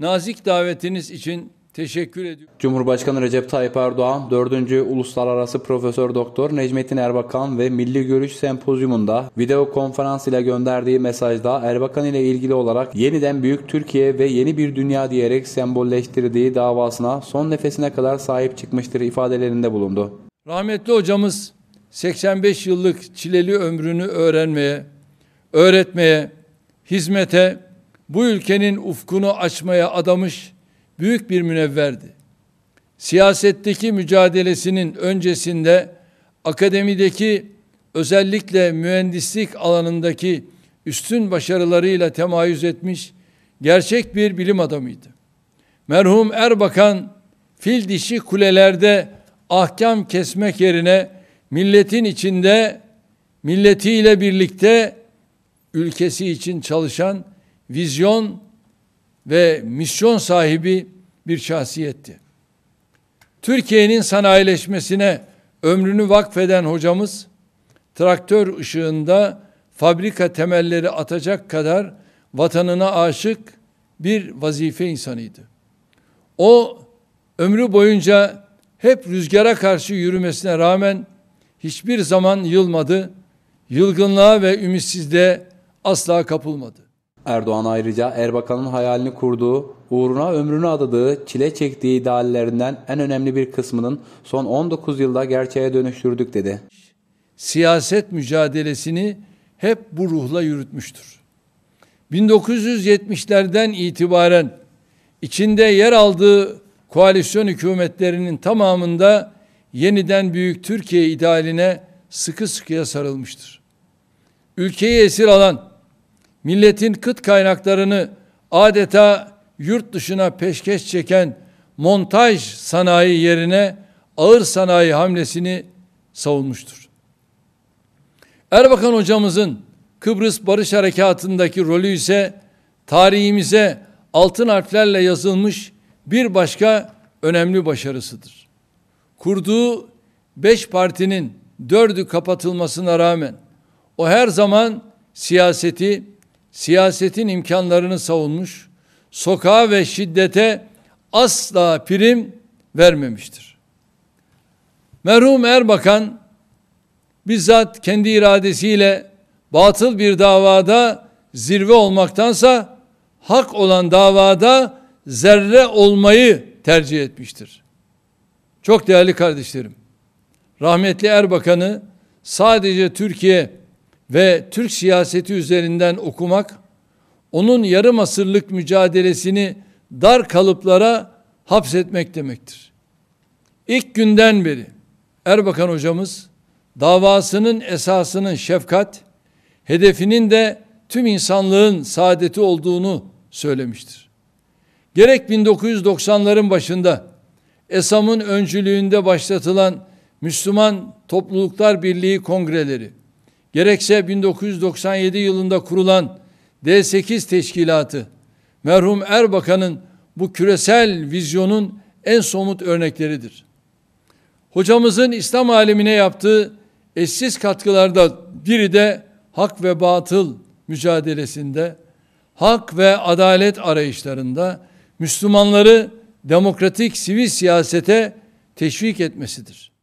nazik davetiniz için Teşekkür ediyorum. Cumhurbaşkanı Recep Tayyip Erdoğan 4. Uluslararası Profesör Doktor Necmettin Erbakan ve Milli Görüş Sempozyumunda video konferans ile gönderdiği mesajda Erbakan ile ilgili olarak yeniden büyük Türkiye ve yeni bir dünya diyerek sembolleştirdiği davasına son nefesine kadar sahip çıkmıştır ifadelerinde bulundu. Rahmetli hocamız 85 yıllık çileli ömrünü öğrenmeye, öğretmeye, hizmete bu ülkenin ufkunu açmaya adamış büyük bir münevverdi. Siyasetteki mücadelesinin öncesinde akademideki özellikle mühendislik alanındaki üstün başarılarıyla temayüz etmiş gerçek bir bilim adamıydı. Merhum Erbakan fil dişi kulelerde ahkam kesmek yerine milletin içinde milletiyle birlikte ülkesi için çalışan vizyon ve misyon sahibi bir şahsiyetti. Türkiye'nin sanayileşmesine ömrünü vakfeden hocamız, traktör ışığında fabrika temelleri atacak kadar vatanına aşık bir vazife insanıydı. O ömrü boyunca hep rüzgara karşı yürümesine rağmen hiçbir zaman yılmadı, yılgınlığa ve ümitsizliğe asla kapılmadı. Erdoğan ayrıca Erbakan'ın hayalini kurduğu, uğruna ömrünü adadığı, çile çektiği ideallerinden en önemli bir kısmının son 19 yılda gerçeğe dönüştürdük dedi. Siyaset mücadelesini hep bu ruhla yürütmüştür. 1970'lerden itibaren içinde yer aldığı koalisyon hükümetlerinin tamamında yeniden büyük Türkiye idealine sıkı sıkıya sarılmıştır. Ülkeyi esir alan milletin kıt kaynaklarını adeta yurt dışına peşkeş çeken montaj sanayi yerine ağır sanayi hamlesini savunmuştur. Erbakan hocamızın Kıbrıs Barış Harekatı'ndaki rolü ise tarihimize altın harflerle yazılmış bir başka önemli başarısıdır. Kurduğu beş partinin dördü kapatılmasına rağmen o her zaman siyaseti siyasetin imkanlarını savunmuş, sokağa ve şiddete asla prim vermemiştir. Merhum Erbakan bizzat kendi iradesiyle batıl bir davada zirve olmaktansa hak olan davada zerre olmayı tercih etmiştir. Çok değerli kardeşlerim, rahmetli Erbakan'ı sadece Türkiye ve Türk siyaseti üzerinden okumak onun yarım asırlık mücadelesini dar kalıplara hapsetmek demektir. İlk günden beri Erbakan hocamız davasının esasının şefkat, hedefinin de tüm insanlığın saadeti olduğunu söylemiştir. Gerek 1990'ların başında ESAM'ın öncülüğünde başlatılan Müslüman Topluluklar Birliği kongreleri, gerekse 1997 yılında kurulan D8 teşkilatı merhum Erbakan'ın bu küresel vizyonun en somut örnekleridir. Hocamızın İslam alemine yaptığı eşsiz katkılarda biri de hak ve batıl mücadelesinde, hak ve adalet arayışlarında Müslümanları demokratik sivil siyasete teşvik etmesidir.